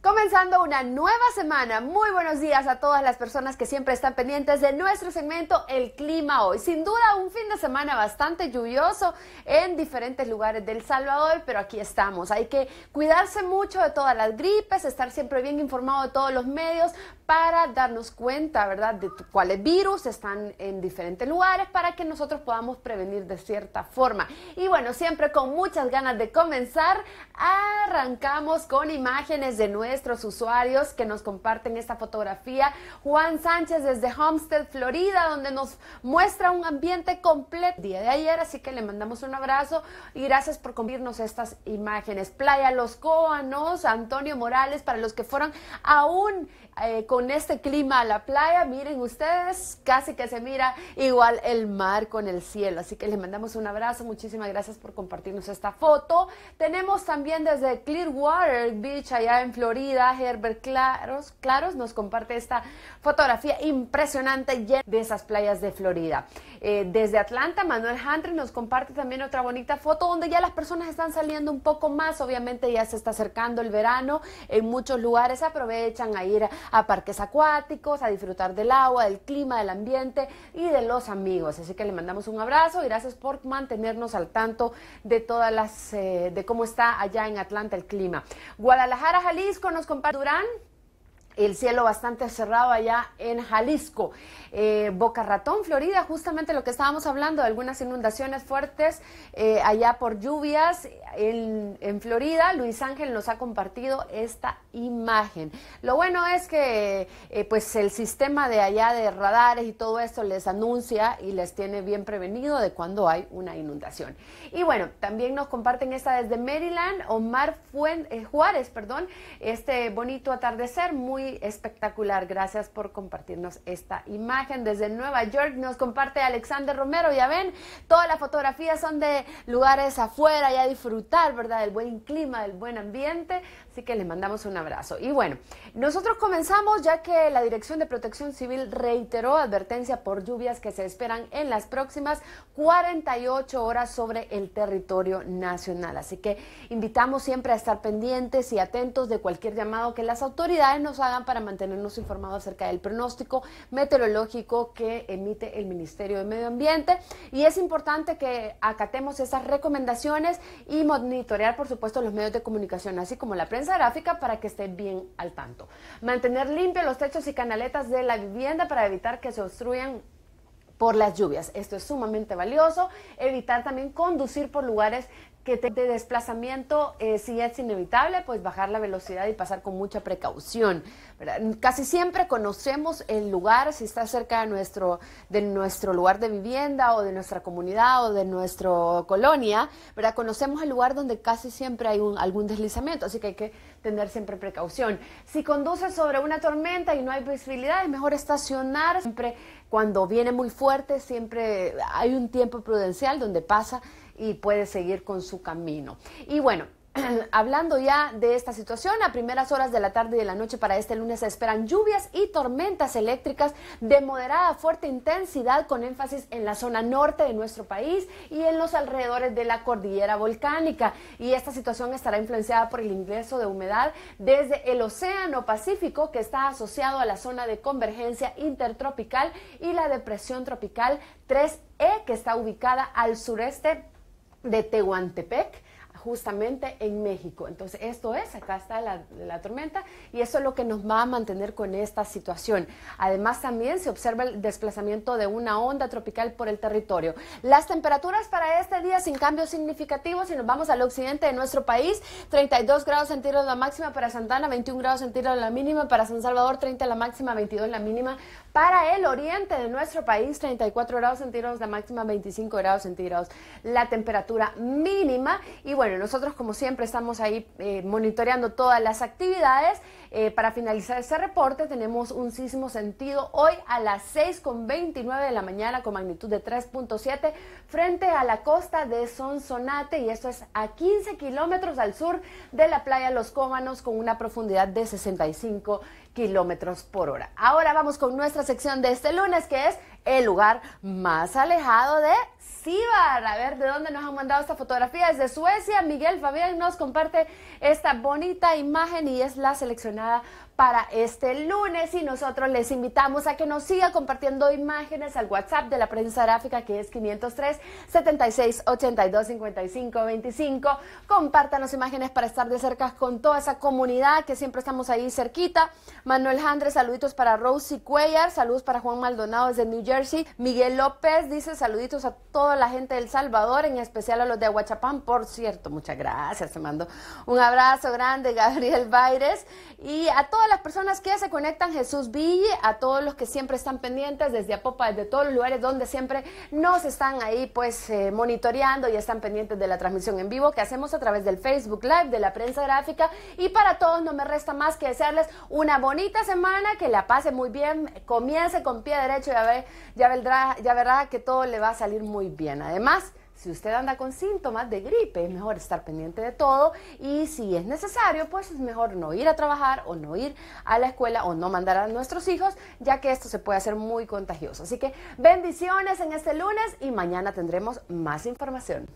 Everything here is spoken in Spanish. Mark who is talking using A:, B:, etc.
A: Comenzando una nueva semana, muy buenos días a todas las personas que siempre están pendientes de nuestro segmento El Clima Hoy. Sin duda un fin de semana bastante lluvioso en diferentes lugares del Salvador, pero aquí estamos. Hay que cuidarse mucho de todas las gripes, estar siempre bien informado de todos los medios para darnos cuenta, ¿verdad?, de cuáles virus están en diferentes lugares para que nosotros podamos prevenir de cierta forma. Y bueno, siempre con muchas ganas de comenzar, arrancamos con imágenes de nuevo nuestros usuarios que nos comparten esta fotografía. Juan Sánchez desde Homestead, Florida, donde nos muestra un ambiente completo día de ayer, así que le mandamos un abrazo y gracias por compartirnos estas imágenes. Playa Los Coanos, Antonio Morales, para los que fueron aún eh, con este clima a la playa, miren ustedes, casi que se mira igual el mar con el cielo. Así que le mandamos un abrazo, muchísimas gracias por compartirnos esta foto. Tenemos también desde Clearwater Beach, allá en Florida, Herbert Claros, Claros nos comparte esta fotografía impresionante de esas playas de Florida. Eh, desde Atlanta, Manuel Handry nos comparte también otra bonita foto donde ya las personas están saliendo un poco más. Obviamente ya se está acercando el verano. En muchos lugares aprovechan a ir a, parques acuáticos, a disfrutar del agua, del clima, del ambiente y de los amigos. Así que le mandamos un abrazo y gracias por mantenernos al tanto de todas las, eh, de cómo está allá en Atlanta el clima. Guadalajara, Jalisco, nos comparte Durán el cielo bastante cerrado allá en Jalisco. Eh, Boca Ratón, Florida, justamente lo que estábamos hablando, de algunas inundaciones fuertes eh, allá por lluvias en, en, Florida. Luis Ángel nos ha compartido esta imagen. Lo bueno es que eh, pues el sistema de allá de radares y todo esto les anuncia y les tiene bien prevenido de cuando hay una inundación. Y bueno, también nos comparten esta desde Maryland, Omar Juárez, perdón, este bonito atardecer muy espectacular. Gracias por compartirnos esta imagen. Desde Nueva York nos comparte Alexander Romero. Ya ven, todas las fotografías son de lugares afuera, ya disfrutar, ¿verdad? Del buen clima, del buen ambiente. Así que les mandamos un abrazo. Y bueno, nosotros comenzamos ya que la Dirección de Protección Civil reiteró advertencia por lluvias que se esperan en las próximas 48 horas sobre el territorio nacional. Así que invitamos siempre a estar pendientes y atentos de cualquier llamado que las autoridades nos hagan para mantenernos informados acerca del pronóstico meteorológico que emite el Ministerio de Medio Ambiente. Y es importante que acatemos esas recomendaciones y monitorear, por supuesto, los medios de comunicación, así como la prensa gráfica para que esté bien al tanto. Mantener limpios los techos y canaletas de la vivienda para evitar que se obstruyan por las lluvias. Esto es sumamente valioso. Evitar también conducir por lugares que de desplazamiento, eh, si es inevitable, pues bajar la velocidad y pasar con mucha precaución. Casi siempre conocemos el lugar, si está cerca de nuestro, nuestro lugar de vivienda o de nuestra comunidad o de nuestra colonia, ¿verdad? conocemos el lugar donde casi siempre hay un, algún deslizamiento, así que hay que tener siempre precaución. Si conduces sobre una tormenta y no hay visibilidad, es mejor estacionar siempre cuando viene muy fuerte, siempre hay un tiempo prudencial donde pasa y puede seguir con su camino. Y bueno, hablando ya de esta situación, a primeras horas de la tarde y de la noche para este lunes se esperan lluvias y tormentas eléctricas de moderada a fuerte intensidad con énfasis en la zona norte de nuestro país y en los alrededores de la cordillera volcánica. Y esta situación estará influenciada por el ingreso de humedad desde el Océano Pacífico que está asociado a la zona de convergencia intertropical y la depresión tropical 3E que está ubicada al sureste de Tehuantepec justamente en México. Entonces, esto es, acá está la, tormenta y eso es lo que nos va a mantener con esta situación. Además, también se observa el desplazamiento de una onda tropical por el territorio. Las temperaturas para este día sin cambios significativos, si nos vamos al occidente de nuestro país, 32 grados centígrados la máxima para Santana, 21 grados centígrados la mínima para San Salvador, 30 la máxima, 22 la mínima para el oriente de nuestro país, 34 grados centígrados la máxima, 25 grados centígrados la temperatura mínima y bueno, nosotros como siempre estamos ahí eh, monitoreando todas las actividades. Eh, para finalizar este reporte tenemos un sismo sentido hoy a las 6.29 de la mañana con magnitud de 3.7 frente a la costa de Sonsonate y esto es a 15 kilómetros al sur de la playa Los Cómanos con una profundidad de 65 kilómetros por hora. Ahora vamos con nuestra sección de este lunes que es el lugar más alejado de Sibar. A ver, ¿de dónde nos han mandado esta fotografía? Desde Suecia, Miguel Fabián nos comparte esta bonita imagen y es la seleccionada para este lunes y nosotros les invitamos a que nos siga compartiendo imágenes al WhatsApp de la prensa gráfica que es 503 76 82 55 25. las imágenes para estar de cerca con toda esa comunidad que siempre estamos ahí cerquita. Manuel Andrés saluditos para Rosie Cuellar, saludos para Juan Maldonado desde New Jersey. Miguel López dice saluditos a toda la gente del Salvador, en especial a los de Aguachapán, por cierto, muchas gracias, te mando un abrazo grande, Gabriel Baires, y a toda las personas que se conectan, Jesús Ville, a todos los que siempre están pendientes desde Apopa, desde todos los lugares donde siempre nos están ahí pues eh, monitoreando y están pendientes de la transmisión en vivo que hacemos a través del Facebook Live, de la prensa gráfica y para todos no me resta más que desearles una bonita semana, que la pase muy bien, comience con pie derecho, ya, ve, ya, vendrá, ya verá que todo le va a salir muy bien. Además, si usted anda con síntomas de gripe, es mejor estar pendiente de todo y si es necesario, pues es mejor no ir a trabajar o no ir a la escuela o no mandar a nuestros hijos, ya que esto se puede hacer muy contagioso. Así que bendiciones en este lunes y mañana tendremos más información.